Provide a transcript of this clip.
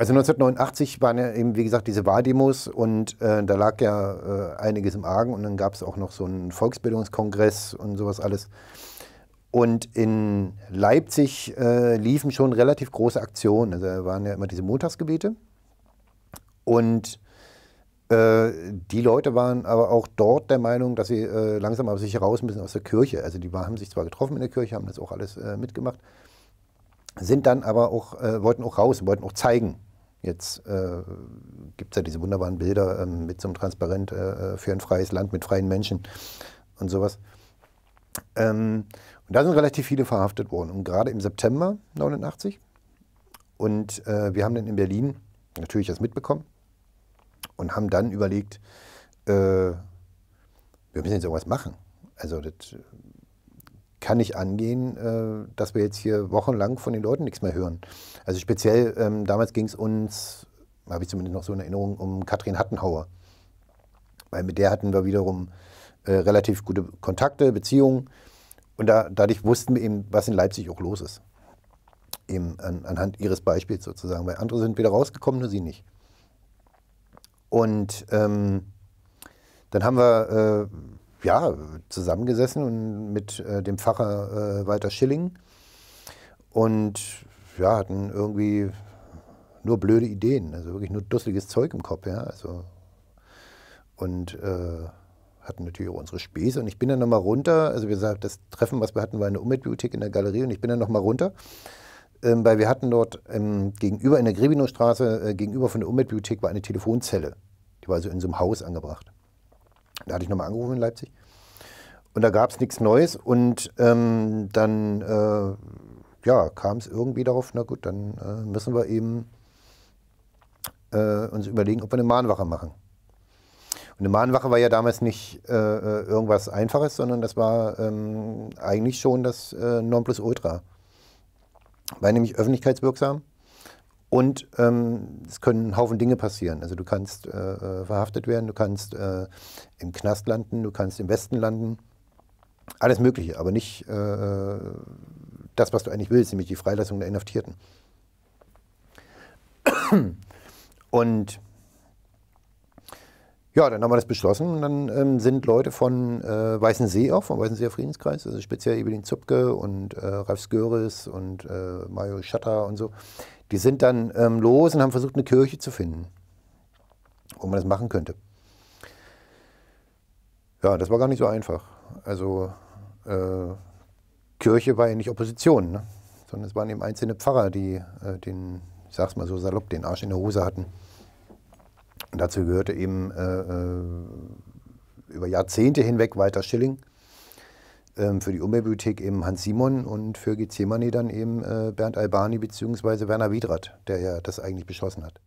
Also 1989 waren ja eben, wie gesagt, diese Wahldemos und äh, da lag ja äh, einiges im Argen und dann gab es auch noch so einen Volksbildungskongress und sowas alles. Und in Leipzig äh, liefen schon relativ große Aktionen. Also da waren ja immer diese Montagsgebete. Und äh, die Leute waren aber auch dort der Meinung, dass sie äh, langsam aber sich raus müssen aus der Kirche. Also die haben sich zwar getroffen in der Kirche, haben das auch alles äh, mitgemacht, sind dann aber auch, wollten auch raus, wollten auch zeigen, Jetzt äh, gibt es ja diese wunderbaren Bilder ähm, mit so einem Transparent äh, äh, für ein freies Land mit freien Menschen und sowas. Ähm, und da sind relativ viele verhaftet worden. Und gerade im September 89. Und äh, wir haben dann in Berlin natürlich das mitbekommen und haben dann überlegt, äh, wir müssen jetzt irgendwas machen. Also das kann nicht angehen, äh, dass wir jetzt hier wochenlang von den Leuten nichts mehr hören. Also speziell, ähm, damals ging es uns, habe ich zumindest noch so in Erinnerung, um Katrin Hattenhauer. Weil mit der hatten wir wiederum äh, relativ gute Kontakte, Beziehungen. Und da, dadurch wussten wir eben, was in Leipzig auch los ist. Eben an, anhand ihres Beispiels sozusagen. Weil andere sind wieder rausgekommen, nur sie nicht. Und ähm, dann haben wir äh, ja, zusammengesessen und mit äh, dem Pfarrer äh, Walter Schilling und ja, hatten irgendwie nur blöde Ideen, also wirklich nur dusseliges Zeug im Kopf, ja, also und äh, hatten natürlich auch unsere Späße und ich bin dann nochmal runter, also wir sagten, das Treffen, was wir hatten, war in der Umweltbibliothek in der Galerie und ich bin dann nochmal runter, ähm, weil wir hatten dort ähm, gegenüber in der Grebinowstraße, äh, gegenüber von der Umweltbibliothek war eine Telefonzelle, die war also in so einem Haus angebracht. Da hatte ich nochmal angerufen in Leipzig. Und da gab es nichts Neues. Und ähm, dann äh, ja, kam es irgendwie darauf, na gut, dann äh, müssen wir eben äh, uns überlegen, ob wir eine Mahnwache machen. Und eine Mahnwache war ja damals nicht äh, äh, irgendwas Einfaches, sondern das war ähm, eigentlich schon das äh, Nonplusultra. War nämlich öffentlichkeitswirksam und ähm, es können einen Haufen Dinge passieren. Also du kannst äh, äh, verhaftet werden, du kannst äh, im Knast landen, du kannst im Westen landen. Alles Mögliche, aber nicht äh, das, was du eigentlich willst, nämlich die Freilassung der Inhaftierten. Und ja, dann haben wir das beschlossen und dann ähm, sind Leute von äh, Weißensee auch, vom Weißenseer Friedenskreis, also speziell Evelyn Zupke und äh, Ralf Sköris und äh, Mario Schatter und so, die sind dann ähm, los und haben versucht, eine Kirche zu finden, wo man das machen könnte. Ja, das war gar nicht so einfach. Also äh, Kirche war ja nicht Opposition, ne? sondern es waren eben einzelne Pfarrer, die äh, den, ich sag's mal so salopp, den Arsch in der Hose hatten. Und dazu gehörte eben äh, äh über Jahrzehnte hinweg Walter Schilling, ähm, für die Umweltbibliothek eben Hans Simon und für Gethsemane dann eben äh, Bernd Albani bzw. Werner Wiedrat, der ja das eigentlich beschlossen hat.